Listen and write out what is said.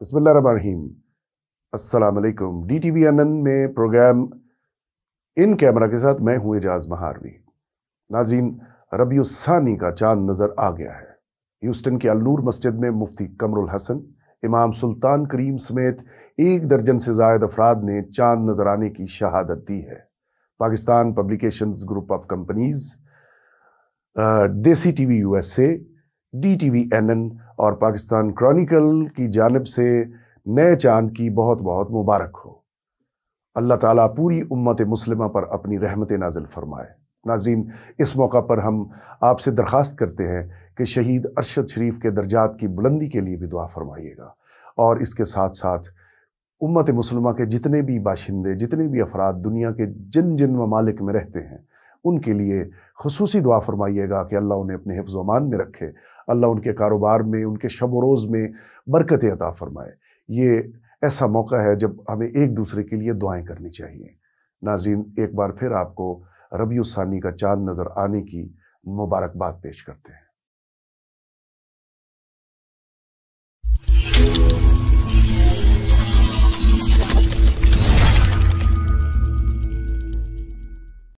बसमीम असलकम D T V N में प्रोग्राम इन कैमरा के साथ मैं हूं एजाज महारवी नाजीन रबीसानी का चांद नज़र आ गया है ह्यूस्टन के अलूर मस्जिद में मुफ्ती कमरुल हसन इमाम सुल्तान करीम समेत एक दर्जन से जायद अफराद ने चांद नज़र आने की शहादत दी है Pakistan publications group of companies Desi TV USA D T V N N और पाकिस्तान क्रॉनिकल की जानब से नए चांद की बहुत बहुत मुबारक हो अल्लाह ताला पूरी उम्मत मुस्लिमा पर अपनी रहमत नाजिल फरमाए नाजरीन इस मौका पर हम आपसे दरख्वास्त करते हैं कि शहीद अरशद शरीफ के दर्जात की बुलंदी के लिए भी दुआ फरमाइएगा और इसके साथ साथ उम्मत मुसलमा के जितने भी बाशिंदे जितने भी अफराद दुनिया के जिन जिन ममालिक में रहते हैं उनके लिए खसूस दुआ फरमाइएगा कि अल्लाह उन्हें अपने अमान में रखे अल्लाह उनके कारोबार में उनके शब रोज़ में बरकत अता फरमाए ये ऐसा मौका है जब हमें एक दूसरे के लिए दुआएं करनी चाहिए नाजीन एक बार फिर आपको रबी उसानी का चांद नज़र आने की मुबारकबाद पेश करते हैं